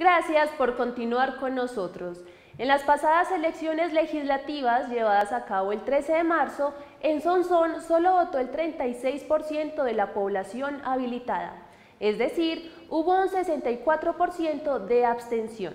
Gracias por continuar con nosotros. En las pasadas elecciones legislativas llevadas a cabo el 13 de marzo, en Sonsón solo votó el 36% de la población habilitada, es decir, hubo un 64% de abstención.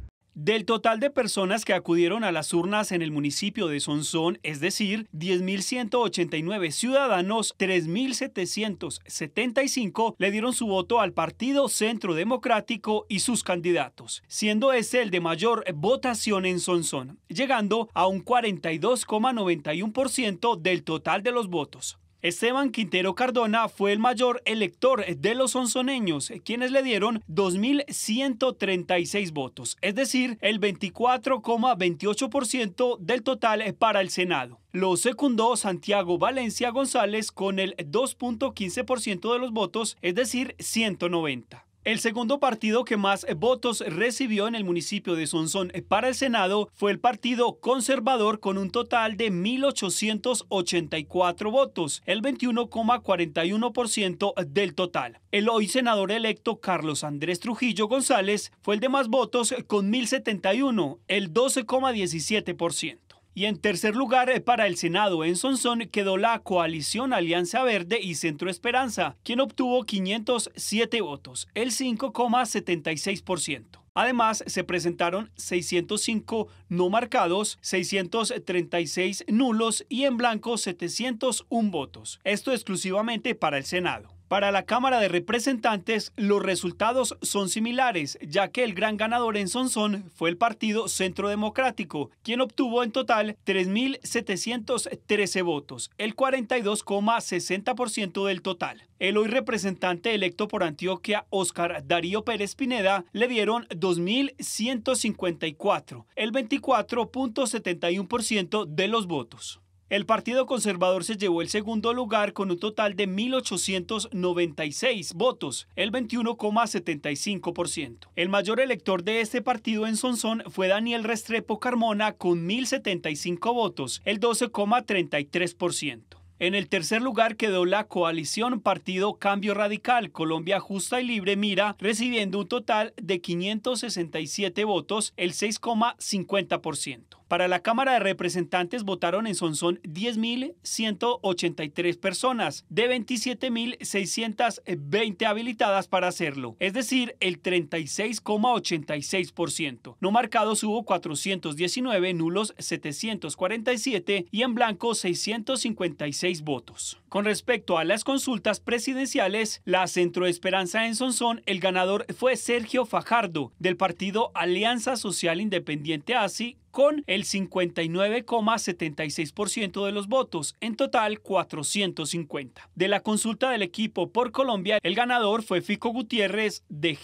del total de personas que acudieron a las urnas en el municipio de Sonsón, es decir, 10.189 ciudadanos, 3.775 le dieron su voto al Partido Centro Democrático y sus candidatos, siendo ese el de mayor votación en Sonsón, llegando a un 42,91% del total de los votos. Esteban Quintero Cardona fue el mayor elector de los onzoneños, quienes le dieron 2.136 votos, es decir, el 24,28% del total eh, para el Senado. Lo secundó Santiago Valencia González con el 2.15% de los votos, es decir, 190. El segundo partido que más eh, votos recibió en el municipio de Sonsón eh, para el Senado fue el Partido Conservador con un total de 1.884 votos, el 21,41% eh, del total. El hoy senador electo Carlos Andrés Trujillo González fue el de más votos con 1.071, el 12,17%. Y en tercer lugar, eh, para el Senado en Sonsón quedó la coalición Alianza Verde y Centro Esperanza, quien obtuvo 507 votos, el 5,76%. Además, se presentaron 605 no marcados, 636 nulos y en blanco 701 votos, esto exclusivamente para el Senado. Para la Cámara de Representantes, los resultados son similares, ya que el gran ganador en Sonsón fue el Partido Centro Democrático, quien obtuvo en total 3.713 votos, el 42,60% del total. El hoy representante electo por Antioquia, Óscar Darío Pérez Pineda, le dieron 2.154, el 24.71% de los votos. El Partido Conservador se llevó el segundo lugar con un total de 1.896 votos, el 21,75%. El mayor elector de este partido en Sonsón fue Daniel Restrepo Carmona con 1.075 votos, el 12,33%. En el tercer lugar quedó la coalición Partido Cambio Radical Colombia Justa y Libre Mira, recibiendo un total de 567 votos, el 6,50%. Para la Cámara de Representantes votaron en Sonsón 10.183 personas, de 27.620 habilitadas para hacerlo, es decir, el 36,86%. No marcados hubo 419, nulos 747 y en blanco 656 votos. Con respecto a las consultas presidenciales, la Centro Esperanza en Sonsón, el ganador fue Sergio Fajardo, del partido Alianza Social Independiente ASI, con el 59,76% de los votos, en total 450. De la consulta del equipo por Colombia, el ganador fue Fico Gutiérrez de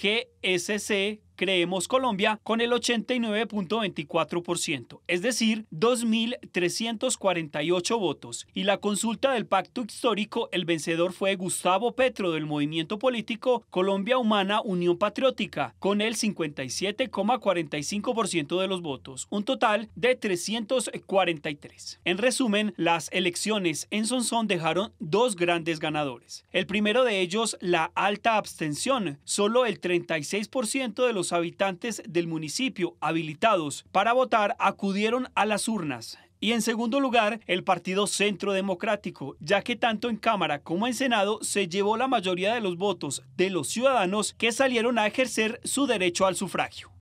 GSC Creemos Colombia con el 89.24%, es decir, 2.348 votos. Y la consulta del pacto histórico, el vencedor fue Gustavo Petro del movimiento político Colombia Humana Unión Patriótica, con el 57,45% de los votos, un total de 343. En resumen, las elecciones en Sonsón dejaron dos grandes ganadores. El primero de ellos, la alta abstención, solo el 36% de los habitantes del municipio habilitados para votar acudieron a las urnas. Y en segundo lugar, el Partido Centro Democrático, ya que tanto en Cámara como en Senado se llevó la mayoría de los votos de los ciudadanos que salieron a ejercer su derecho al sufragio.